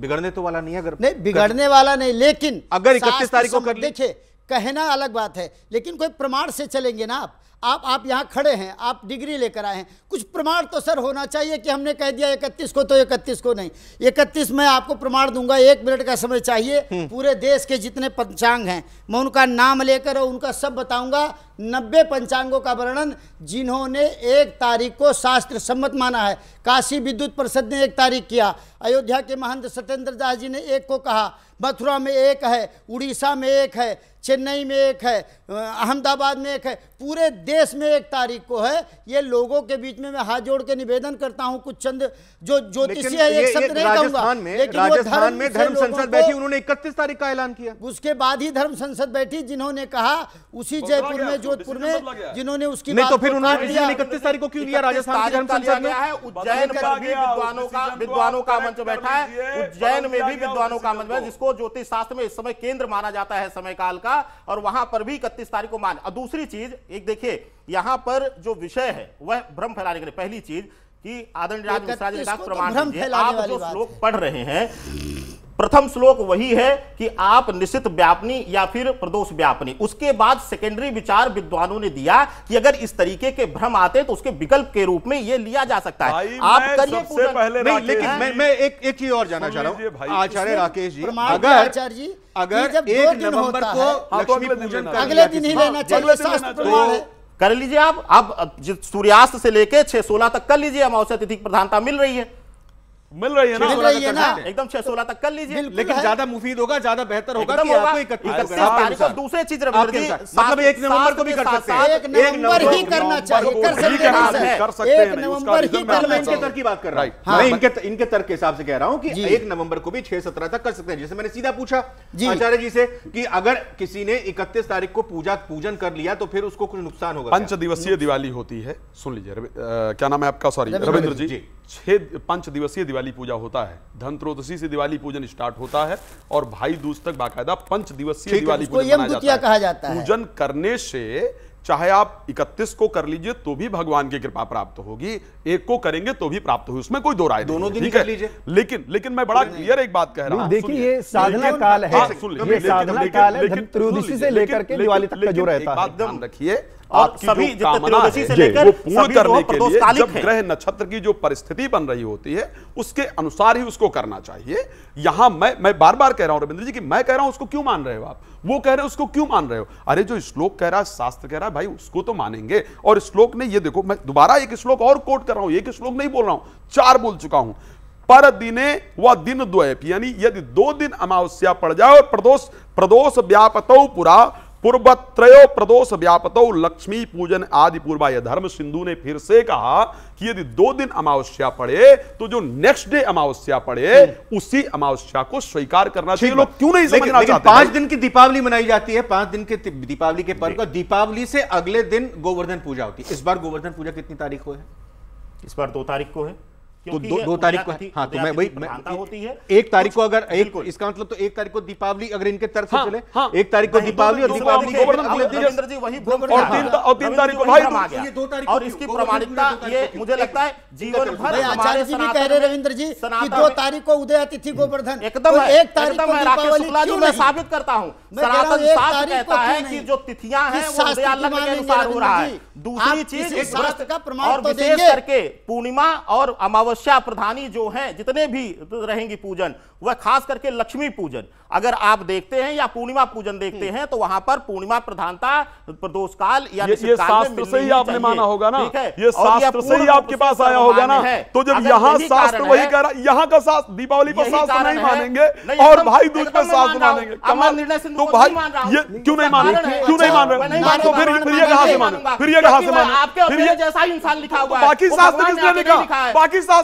बिगड़ने तो वाला नहीं है अगर नहीं बिगड़ने वाला नहीं लेकिन अगर इकतीस तारीख को देखिए कहना अलग बात है लेकिन कोई प्रमाण से चलेंगे ना आप आप आप यहाँ खड़े हैं आप डिग्री लेकर आए हैं कुछ प्रमाण तो सर होना चाहिए कि हमने कह दिया इकतीस को तो इकतीस को नहीं इकतीस मैं आपको प्रमाण दूंगा एक मिनट का समय चाहिए हम्म। पूरे देश के जितने पंचांग हैं मैं उनका नाम लेकर और उनका सब बताऊंगा नब्बे पंचांगों का वर्णन जिन्होंने एक तारीख को शास्त्र सम्मत माना है काशी विद्युत परिषद ने एक तारीख किया अयोध्या के महंत सत्येंद्र दास जी ने एक को कहा मथुरा में एक है उड़ीसा में एक है चेन्नई में एक है अहमदाबाद में एक है पूरे देश देश में एक तारीख को है ये लोगों के बीच में मैं हाथ जोड़ के निवेदन करता हूं कुछ चंद जो ज्योतिषी है एक शब्द नहीं कहूंगा लेकिन राजस्थान में धर्म संसद बैठी उन्होंने इकतीस तारीख का ऐलान किया उसके बाद ही धर्म संसद बैठी जिन्होंने कहा उसी जयपुर में जोधपुर में जिन्होंने उसकी तो फिर उन्होंने इकतीस तारीख को क्यों लिया राजस्थान धर्म संसद में उज्जैन विद्वानों का विद्वानों का मंच बैठा है उज्जैन में भी विद्वानों का मंच बैठा जिसको ज्योतिष शास्त्र में इस समय केंद्र माना जाता है समय काल का और वहां पर भी इकतीस तारीख को मान दूसरी चीज एक देखिए यहां पर जो विषय है वह भ्रम फैलाने के लिए पहली चीज कि आदरणीय राज मिश्रा तो प्रमाण आप जो श्लोक पढ़ रहे हैं प्रथम श्लोक वही है कि आप निश्चित व्यापनी या फिर प्रदोष व्यापनी उसके बाद सेकेंडरी विचार विद्वानों ने दिया कि अगर इस तरीके के भ्रम आते तो उसके विकल्प के रूप में यह लिया जा सकता है आप करिए पहले नहीं लेकिन मैं मैं एक एक चीज और जाना चाह रहा हूँ आचार्य राकेश जी अगर अगर एक नवंबर को हाँ, लक्ष्मी पूजन अगले दिन ही लेना चाहिए कर लीजिए आप आप सूर्यास्त से लेके छह सोलह तक कर लीजिए अमावस्या तिथि की प्रधानता मिल रही है मिल रही है ना, मिल रही है ना। एकदम छह सोलह तक कर लीजिए लेकिन ज्यादा मुफीद होगा ज्यादा बेहतर होगा कि आपको इकतीस तारीख को दूसरे चीज मतलब एक नवंबर को भी कर सकते हैं एक नवंबर ही करना चाहिए कर सकते हैं नवंबर ही करना इनके तर्क की बात कर रहा हूँ हाँ। इनके इनके तर्क के हिसाब से कह रहा हूँ की एक नवंबर को भी छह सत्रह तक कर सकते हैं जैसे मैंने सीधा पूछा आचार्य जी से की अगर किसी ने इकतीस तारीख को पूजा पूजन कर लिया तो फिर उसको कुछ नुकसान होगा पंच दिवसीय दिवाली होती है सुन लीजिए क्या नाम है आपका सॉरी रविंद्र जी छः पंच दिवसीय दिवाली पूजा होता है धनत्रोदशी से दिवाली पूजन स्टार्ट होता है और भाई दूज तक बाकायदा पंच दिवसीय दिवाली पूजन कहा जाता है पूजन करने से चाहे आप 31 को कर लीजिए तो भी भगवान की कृपा प्राप्त होगी एक को करेंगे तो भी प्राप्त होगी उसमें कोई दो राय दोनों दिन कर लीजिए लेकिन लेकिन मैं बड़ा क्लियर एक बात कह रहा हूँ देखिए ये साधना काल है हाँ, ये साधना काल है से लेकर के दिवाली तक का जो रहता है रखिए सभी त्रयोदशी से लेकर पूर्ण करने के लिए जब ग्रह नक्षत्र की जो परिस्थिति बन रही होती है उसके अनुसार ही उसको करना चाहिए यहां मैं मैं बार बार कह रहा हूं रविंद्र जी कि मैं कह रहा हूं उसको क्यों मान रहे हो आप वो कह रहे हो उसको क्यों मान रहे हो अरे जो श्लोक कह रहा है शास्त्र कह रहा है भाई उसको तो मानेंगे और श्लोक ने ये देखो मैं दोबारा एक श्लोक और कोट कर रहा हूं एक श्लोक नहीं बोल रहा हूं चार बोल चुका हूं पर दिने व दिन द्वैप यानी यदि दो दिन अमावस्या पड़ जाए और प्रदोष प्रदोष व्यापत पुरा पूर्व त्रयो प्रदोष व्यापत लक्ष्मी पूजन आदि पूर्वा यह धर्म सिंधु ने फिर से कहा कि यदि दो दिन अमावस्या पड़े तो जो नेक्स्ट डे अमावस्या पड़े हम्म। उसी अमावस्या को स्वीकार करना चाहिए लोग क्यों नहीं समझना चाहते पांच दिन की दीपावली मनाई जाती है पांच दिन के दीपावली के पर्व दीपावली से अगले दिन गोवर्धन पूजा होती है इस बार गोवर्धन पूजा कितनी तारीख को है इस बार दो तारीख को है तो दो, दो तारीख को हाँ तो मैं वही होती है एक तारीख को अगर एक इसका मतलब तो एक तारीख को दीपावली अगर इनके तरफ से चले एक तारीख को दीपावली और दीपावली जी वही और तीन तारीख को भाई दो तारीख और इसकी प्रमाणिकता ये मुझे लगता है जीवन भर आचार्य जी भी कह रहे रविंद्र जी कि दो तारीख को उदय अतिथि गोवर्धन एकदम एक तारीख को दीपावली जो मैं साबित करता हूँ सनातन शास्त्र कहता है कि जो तिथियां हैं वो उदयालय के अनुसार हो रहा है दूसरी चीज का प्रमाण और विशेष करके पूर्णिमा और अमावस्या अमावस्या प्रधानी जो हैं जितने भी रहेंगी पूजन वह खास करके लक्ष्मी पूजन अगर आप देखते हैं या पूर्णिमा पूजन देखते हैं तो वहां पर पूर्णिमा प्रधानता प्रदोष काल या ये, ये शास्त्र से ही आपने माना होगा ना ये शास्त्र से ही आपके पास आया होगा ना तो जब यहाँ शास्त्र वही कह रहा यहाँ का शास्त्र दीपावली का शास्त्र नहीं मानेंगे और भाई दूज का शास्त्र मानेंगे कमाल निर्णय तो भाई ये क्यों नहीं मान रहे क्यों नहीं अच्छा, मान रहे तो फिर ये कहा से माने फिर ये कहा से माने फिर जैसा इंसान लिखा तो हुआ बाकी शास्त्र किसने लिखा बाकी शास्त्र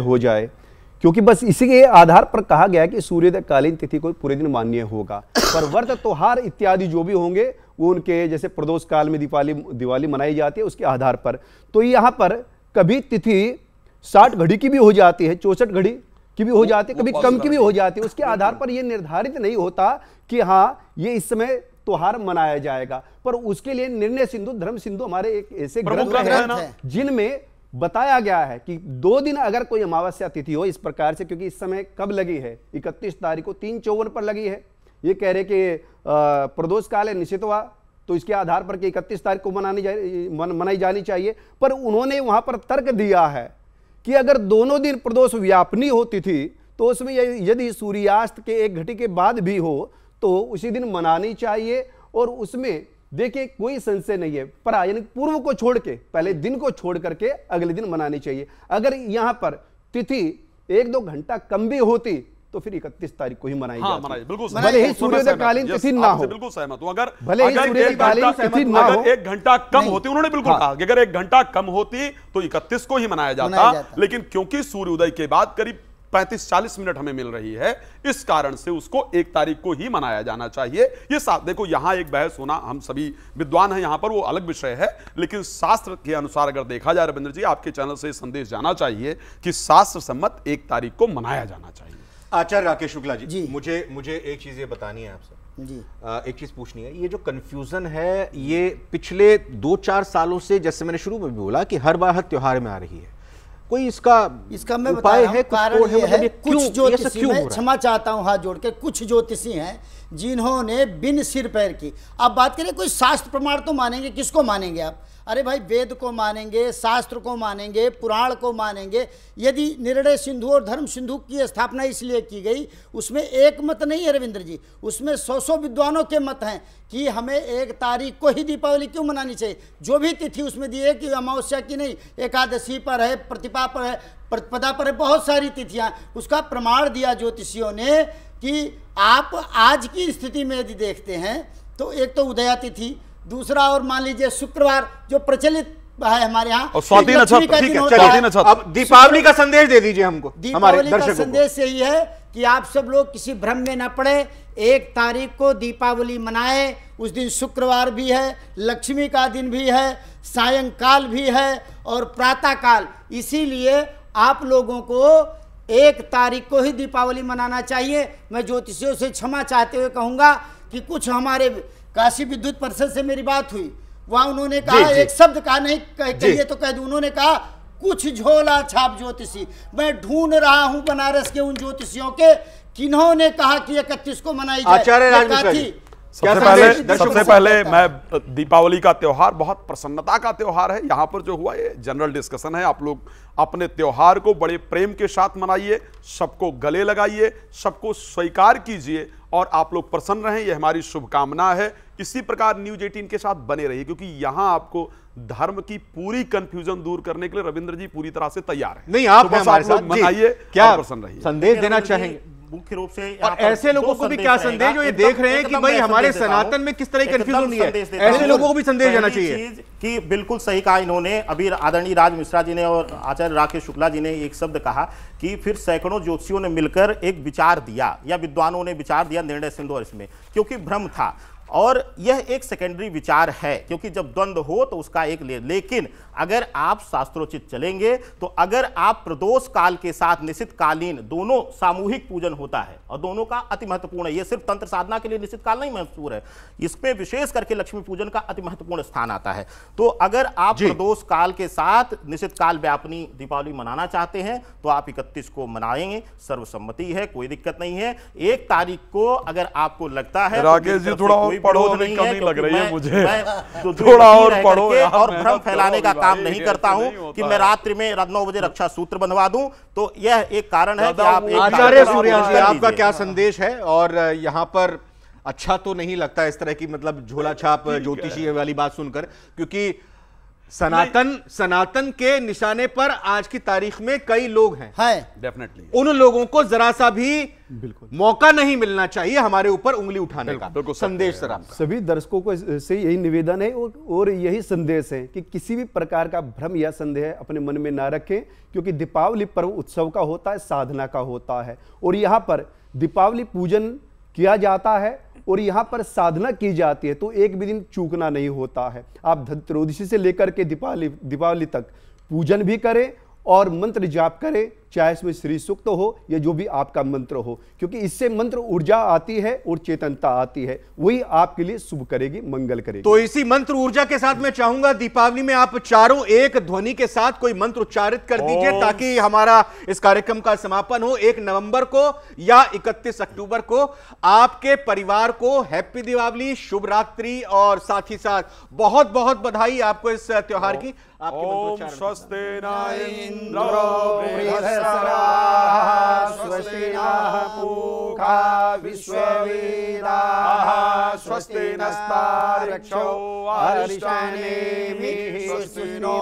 सूर्योदय हो जाए क्योंकि बस इसी के आधार पर कहा गया कि सूर्योदय कालीन तिथि को पूरे दिन मान्य होगा पर व्रत त्योहार इत्यादि जो भी होंगे वो उनके जैसे प्रदोष काल में दिवाली दिवाली मनाई जाती है उसके आधार पर तो यहाँ पर कभी तिथि साठ घड़ी की भी हो जाती है चौसठ घड़ी की भी हो जाती है कभी कम की भी हो जाती है उसके आधार पर यह निर्धारित नहीं होता कि हाँ ये इस समय त्योहार मनाया जाएगा पर उसके लिए निर्णय सिंधु धर्म सिंधु हमारे एक ऐसे ग्रंथ है जिनमें बताया गया है कि दो दिन अगर कोई अमावस्या तिथि हो इस प्रकार से क्योंकि इस समय कब लगी है इकतीस तारीख को तीन चौवन पर लगी है ये कह रहे कि प्रदोष काल है निश्चित हुआ तो इसके आधार पर कि इकतीस तारीख को मनानी जा मन, मनाई जानी चाहिए पर उन्होंने वहां पर तर्क दिया है कि अगर दोनों दिन प्रदोष व्यापनी होती थी तो उसमें यदि सूर्यास्त के एक घटी के बाद भी हो तो उसी दिन मनानी चाहिए और उसमें देखिए कोई संशय नहीं है पर हाँ, यानी पूर्व को छोड़ के पहले दिन को छोड़ करके अगले दिन मनानी चाहिए अगर यहां पर तिथि एक दो घंटा कम भी होती तो फिर 31 तारीख को ही मनाई हाँ, बिल्कुल भले ही सूर्योदयकालीन तिथि ना हो बिल्कुल सहमत हूं अगर भले ही सूर्योदयकालीन तिथि ना हो एक घंटा कम होती उन्होंने बिल्कुल हाँ। कहा कि अगर एक घंटा कम होती तो 31 को ही मनाया जाता लेकिन क्योंकि सूर्योदय के बाद करीब पैंतीस चालीस मिनट हमें मिल रही है इस कारण से उसको एक तारीख को ही मनाया जाना चाहिए ये साथ देखो यहाँ एक बहस होना हम सभी विद्वान हैं यहाँ पर वो अलग विषय है लेकिन शास्त्र के अनुसार अगर देखा जाए रविंद्र जी आपके चैनल से संदेश जाना चाहिए कि शास्त्र सम्मत एक तारीख को मनाया जाना चाहिए आचार्य राकेश शुक्ला जी, जी मुझे मुझे एक चीज़ ये बतानी है आपसे जी आ, एक चीज़ पूछनी है ये जो कन्फ्यूज़न है ये पिछले दो चार सालों से जैसे मैंने शुरू में भी बोला कि हर बार हर त्यौहार में आ रही है कोई इसका इसका मैं उपाय है कारण तो है, मतलब है कुछ ज्योतिषी क्षमा चाहता हूँ हाथ जोड़ के कुछ ज्योतिषी हैं जिन्होंने बिन सिर पैर की अब बात करें कोई शास्त्र प्रमाण तो मानेंगे किसको मानेंगे आप अरे भाई वेद को मानेंगे शास्त्र को मानेंगे पुराण को मानेंगे यदि निर्णय सिंधु और धर्म सिंधु की स्थापना इसलिए की गई उसमें एक मत नहीं है रविंद्र जी उसमें सौ सौ विद्वानों के मत हैं कि हमें एक तारीख को ही दीपावली क्यों मनानी चाहिए जो भी तिथि उसमें दी है कि अमावस्या की नहीं एकादशी पर है प्रतिपा पर है प्रतिपदा पर है बहुत सारी तिथियाँ उसका प्रमाण दिया ज्योतिषियों ने कि आप आज की स्थिति में यदि देखते हैं तो एक तो उदयातिथि दूसरा और मान लीजिए शुक्रवार जो प्रचलित है हमारे यहाँ दीपावली का संदेश दे दीजिए हमको दीपावली का संदेश यही है कि आप सब लोग किसी भ्रम में न पड़े एक तारीख को दीपावली मनाए उस दिन शुक्रवार भी है लक्ष्मी का दिन भी है सायंकाल भी है और प्रातःकाल इसीलिए आप लोगों को एक तारीख को ही दीपावली मनाना चाहिए मैं ज्योतिषियों से क्षमा चाहते हुए कहूँगा कि कुछ हमारे काशी विद्युत परिषद से मेरी बात हुई वहाँ उन्होंने कहा एक शब्द कहा नहीं कहिए तो कह दू उन्होंने कहा कुछ झोला छाप ज्योतिषी मैं ढूंढ रहा हूँ बनारस के उन ज्योतिषियों के किन्होंने कहा कि इकतीस को मनाई जाए सबसे पहले सबसे पहले मैं दीपावली का त्यौहार बहुत प्रसन्नता का त्यौहार है यहाँ पर जो हुआ ये जनरल डिस्कशन है आप लोग अपने त्यौहार को बड़े प्रेम के साथ मनाइए सबको गले लगाइए सबको स्वीकार कीजिए और आप लोग प्रसन्न रहें ये हमारी शुभकामना है इसी प्रकार न्यूज एटीन के साथ बने रहिए क्योंकि यहाँ आपको धर्म की पूरी कंफ्यूजन दूर करने के लिए रविंद्र जी पूरी तरह से तैयार है नहीं आप, तो मनाइए क्या प्रसन्न रहिए संदेश देना चाहेंगे मुख्य रूप से और ऐसे लोगों को भी क्या संदेश जो ये देख रहे हैं कि भाई हमारे सनातन में किस तरह की कंफ्यूजन है ऐसे लोगों को भी संदेश जाना चाहिए कि बिल्कुल सही कहा इन्होंने अभी आदरणीय राज मिश्रा जी ने और आचार्य राकेश शुक्ला जी ने एक शब्द कहा कि फिर सैकड़ों ज्योतिषियों ने मिलकर एक विचार दिया या विद्वानों ने विचार दिया निर्णय सिंधु और इसमें क्योंकि भ्रम था और यह एक सेकेंडरी विचार है क्योंकि जब द्वंद्व हो तो उसका एक ले लेकिन अगर आप शास्त्रोचित चलेंगे तो अगर आप प्रदोष काल के साथ निश्चित कालीन दोनों सामूहिक पूजन होता है और दोनों का अति महत्वपूर्ण है यह सिर्फ तंत्र साधना के लिए निश्चित काल नहीं महत्वपूर्ण है इसमें विशेष करके लक्ष्मी पूजन का अति महत्वपूर्ण स्थान आता है तो अगर आप प्रदोष काल के साथ निश्चित काल व्यापनी दीपावली मनाना चाहते हैं तो आप इकतीस को मनाएंगे सर्वसम्मति है कोई दिक्कत नहीं है एक तारीख को अगर आपको लगता है तो राकेश जी थोड़ा कोई पढ़ो तो नहीं कमी लग रही है मुझे तो, तो थोड़ा और पढ़ो और भ्रम तो फैलाने का काम नहीं करता हूं कि मैं रात्रि में नौ बजे रक्षा सूत्र बनवा दूं तो यह एक कारण है आचार्य सूर्यांशी आपका क्या संदेश है और यहाँ पर अच्छा तो नहीं लगता इस तरह की मतलब झोला छाप ज्योतिषी वाली बात सुनकर क्योंकि सनातन सनातन के निशाने पर आज की तारीख में कई लोग हैं है डेफिनेटली उन लोगों को जरा सा भी बिल्कुल मौका नहीं मिलना चाहिए हमारे ऊपर उंगली उठाने का बिल्कुल संदेश सर सभी दर्शकों को से यही निवेदन है और, और यही संदेश है कि किसी भी प्रकार का भ्रम या संदेह अपने मन में ना रखें क्योंकि दीपावली पर्व उत्सव का होता है साधना का होता है और यहाँ पर दीपावली पूजन किया जाता है और यहाँ पर साधना की जाती है तो एक भी दिन चूकना नहीं होता है आप धनत्रोदशी से लेकर के दीपावली दीपावली तक पूजन भी करें और मंत्र जाप करें चाहे इसमें श्री सूक्त हो या जो भी आपका मंत्र हो क्योंकि इससे मंत्र ऊर्जा आती है और चेतनता आती है वही आपके लिए शुभ करेगी मंगल करेगी तो इसी मंत्र ऊर्जा के साथ मैं चाहूंगा दीपावली में आप चारों एक ध्वनि के साथ कोई मंत्र उच्चारित कर दीजिए ताकि हमारा इस कार्यक्रम का समापन हो एक नवंबर को या इकतीस अक्टूबर को आपके परिवार को हैप्पी दीपावली शुभ रात्रि और साथ ही साथ बहुत बहुत बधाई आपको इस त्योहार की आपके स्वस्थ स्वस्ति नः पूखा विश्ववेदाः स्वस्ति नस्ता रक्षो स्वस्ति नो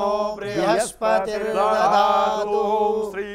श्री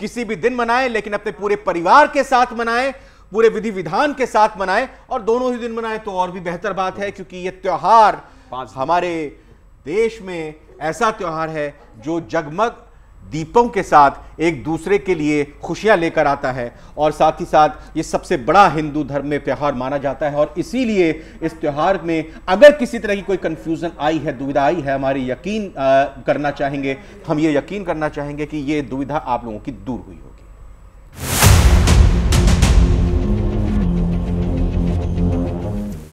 किसी भी दिन मनाएं लेकिन अपने पूरे परिवार के साथ मनाएं पूरे विधि विधान के साथ मनाएं और दोनों ही दिन मनाएं तो और भी बेहतर बात है क्योंकि ये त्यौहार हमारे देश में ऐसा त्यौहार है जो जगमग दीपों के साथ एक दूसरे के लिए खुशियां लेकर आता है और साथ ही साथ ये सबसे बड़ा हिंदू धर्म में त्यौहार माना जाता है और इसीलिए इस त्यौहार में अगर किसी तरह की कोई कन्फ्यूज़न आई है दुविधा आई है हमारी यकीन आ, करना चाहेंगे हम ये यकीन करना चाहेंगे कि ये दुविधा आप लोगों की दूर हुई हो